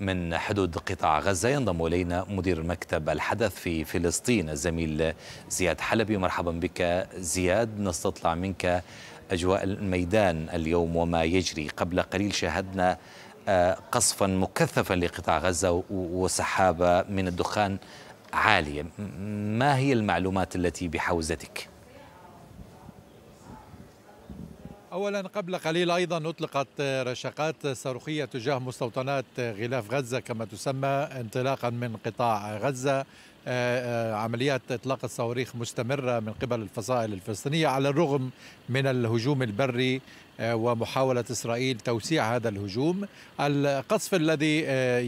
من حدود قطاع غزة ينضم إلينا مدير مكتب الحدث في فلسطين الزميل زياد حلبي مرحبا بك زياد نستطلع منك أجواء الميدان اليوم وما يجري قبل قليل شاهدنا آه، قصفا مكثفا لقطاع غزة وسحابة من الدخان عالية ما هي المعلومات التي بحوزتك؟ اولا قبل قليل ايضا اطلقت رشقات صاروخيه تجاه مستوطنات غلاف غزه كما تسمى انطلاقا من قطاع غزه آه، آه، عمليات اطلاق الصواريخ مستمره من قبل الفصائل الفلسطينيه على الرغم من الهجوم البري آه، ومحاوله اسرائيل توسيع هذا الهجوم القصف الذي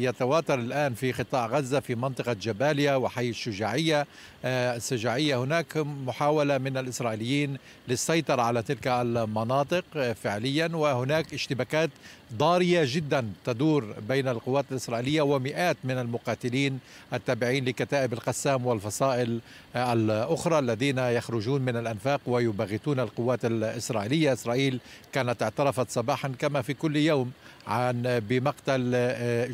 يتواتر الان في قطاع غزه في منطقه جباليا وحي الشجاعيه الشجاعيه هناك محاوله من الاسرائيليين للسيطره على تلك المناطق فعليا وهناك اشتباكات ضارية جدا تدور بين القوات الإسرائيلية ومئات من المقاتلين التابعين لكتائب القسام والفصائل الأخرى الذين يخرجون من الأنفاق ويبغتون القوات الإسرائيلية إسرائيل كانت اعترفت صباحا كما في كل يوم عن بمقتل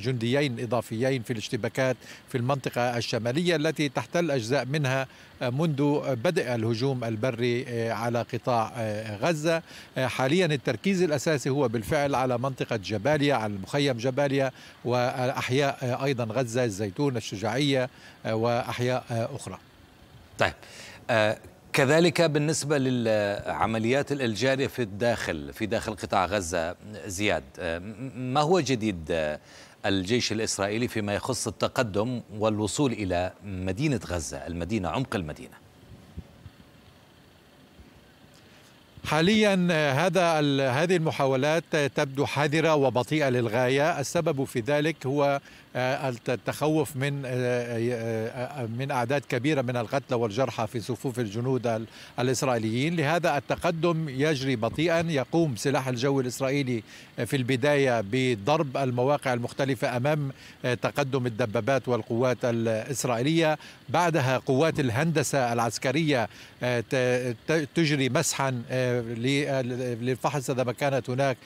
جنديين إضافيين في الاشتباكات في المنطقة الشمالية التي تحتل أجزاء منها منذ بدء الهجوم البري على قطاع غزة حاليا التركيز الأساسي هو بالفعل على منطقة منطقة جباليا على المخيم جباليا وأحياء أيضا غزة الزيتون الشجاعية وأحياء أخرى طيب آه، كذلك بالنسبة للعمليات الجارية في الداخل في داخل قطاع غزة زياد آه، ما هو جديد آه، الجيش الإسرائيلي فيما يخص التقدم والوصول إلى مدينة غزة المدينة عمق المدينة حاليا هذا هذه المحاولات تبدو حذره وبطيئه للغايه السبب في ذلك هو آه، التخوف من آه، آه، من اعداد كبيره من القتلى والجرحى في صفوف الجنود الاسرائيليين لهذا التقدم يجري بطيئا يقوم سلاح الجو الاسرائيلي في البدايه بضرب المواقع المختلفه امام تقدم الدبابات والقوات الاسرائيليه بعدها قوات الهندسه العسكريه تجري مسحا للفحص اذا ما كانت هناك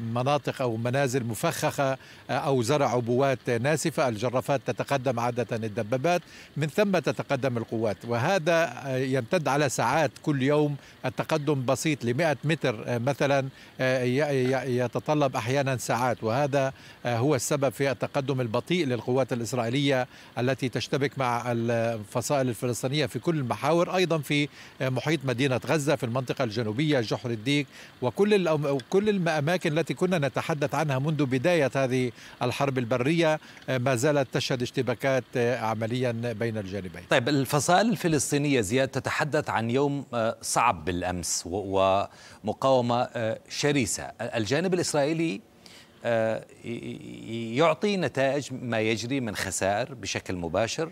مناطق او منازل مفخخه آه، او زرع عبوات ناسفه الجرافات تتقدم عاده الدبابات من ثم تتقدم القوات وهذا آه، يمتد على ساعات كل يوم التقدم بسيط ل 100 متر آه، مثلا يتطلب احيانا ساعات وهذا هو السبب في التقدم البطيء للقوات الاسرائيليه التي تشتبك مع الفصائل الفلسطينيه في كل المحاور ايضا في محيط مدينه غزه في المنطقه الجنوبية جحر الديك وكل كل الأماكن التي كنا نتحدث عنها منذ بداية هذه الحرب البرية آه، ما زالت تشهد اشتباكات آه، عمليا بين الجانبين طيب الفصائل الفلسطينية زياد تتحدث عن يوم آه، صعب بالأمس ومقاومة شرسة الجانب الإسرائيلي يعطي نتائج ما يجري من خسائر بشكل مباشر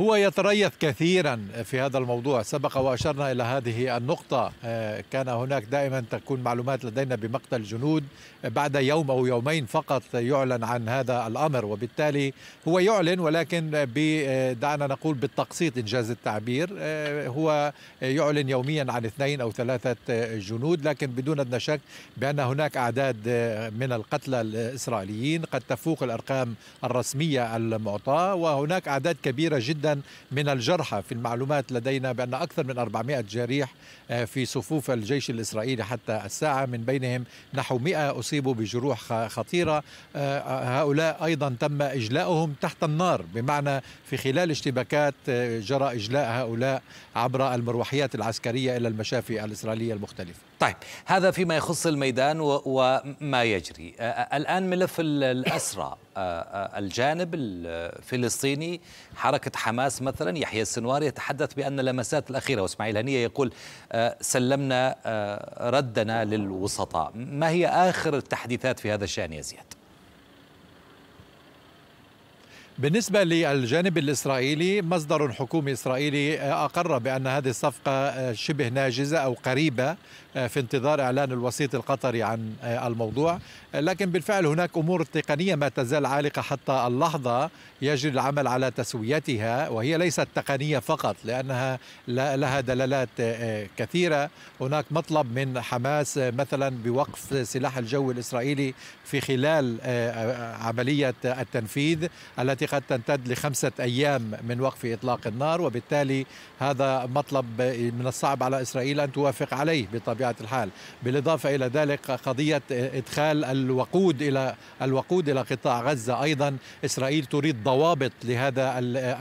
هو يتريث كثيرا في هذا الموضوع سبق واشرنا الى هذه النقطه آه، كان هناك دائما تكون معلومات لدينا بمقتل جنود بعد يوم او يومين فقط يعلن عن هذا الامر وبالتالي هو يعلن ولكن آه، دعنا نقول بالتقسيط انجاز التعبير آه، هو يعلن يوميا عن اثنين او ثلاثه جنود لكن بدون ادنى شك بان هناك اعداد من القتلى الاسرائيليين قد تفوق الارقام الرسميه المعطاه وهناك اعداد كبيره جدا عددا من الجرحى في المعلومات لدينا بأن أكثر من 400 جريح آه، في صفوف الجيش الإسرائيلي حتى الساعة من بينهم نحو 100 أصيبوا بجروح خطيرة آه، آه، هؤلاء أيضا تم إجلاؤهم تحت النار بمعنى في خلال اشتباكات جرى إجلاء هؤلاء عبر المروحيات العسكرية إلى المشافي الإسرائيلية المختلفة طيب هذا فيما يخص الميدان وما يجري الآن ملف الأسرى الجانب الفلسطيني حركة حماس مثلا يحيى السنوار يتحدث بأن لمسات الأخيرة واسماعيل هنية يقول آه، سلمنا آه، ردنا للوسطاء ما هي آخر التحديثات في هذا الشأن يا زياد؟ بالنسبة للجانب الإسرائيلي مصدر حكومي إسرائيلي آه، أقر بأن هذه الصفقة آه، شبه ناجزة أو قريبة آه، في انتظار إعلان الوسيط القطري عن الموضوع لكن بالفعل هناك أمور تقنية ما تزال عالقة حتى اللحظة يجري العمل على تسويتها وهي ليست تقنية فقط لأنها لها دلالات كثيرة هناك مطلب من حماس مثلا بوقف سلاح الجو الإسرائيلي في خلال عملية التنفيذ التي المنطقة قد تمتد لخمسة أيام من وقف إطلاق النار وبالتالي هذا مطلب من الصعب على إسرائيل أن توافق عليه بطبيعة الحال بالإضافة إلى ذلك قضية إدخال الوقود إلى الوقود إلى قطاع غزة أيضا إسرائيل تريد ضوابط لهذا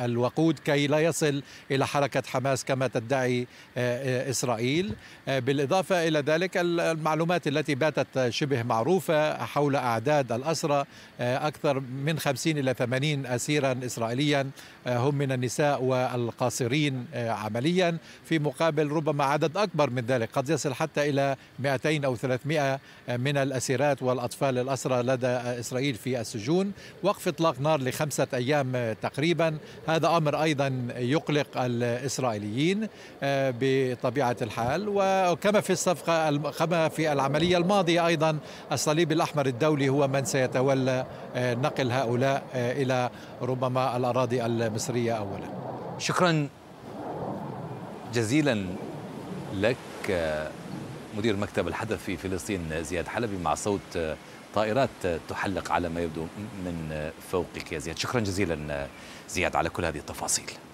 الوقود كي لا يصل إلى حركة حماس كما تدعي آه، إسرائيل آه، بالإضافة إلى ذلك المعلومات التي باتت شبه معروفة حول أعداد الأسرى آه، أكثر من 50 إلى 80 أسيرا إسرائيليا آه، هم من النساء والقاصرين آه، عمليا في مقابل ربما عدد أكبر من ذلك قد يصل حتى إلى 200 أو 300 آه، من الأسيرات والأطفال الأسرى لدى إسرائيل في السجون وقف إطلاق نار لخمسة أيام تقريبا هذا أمر أيضا يقلق الإسرائيليين بطبيعة الحال وكما في الصفقة كما في العملية الماضية أيضا الصليب الأحمر الدولي هو من سيتولى نقل هؤلاء إلى ربما الأراضي المصرية أولا شكرا جزيلا لك مدير مكتب الحدث في فلسطين زياد حلبي مع صوت طائرات تحلق على ما يبدو من فوقك يا زياد شكرا جزيلا زياد على كل هذه التفاصيل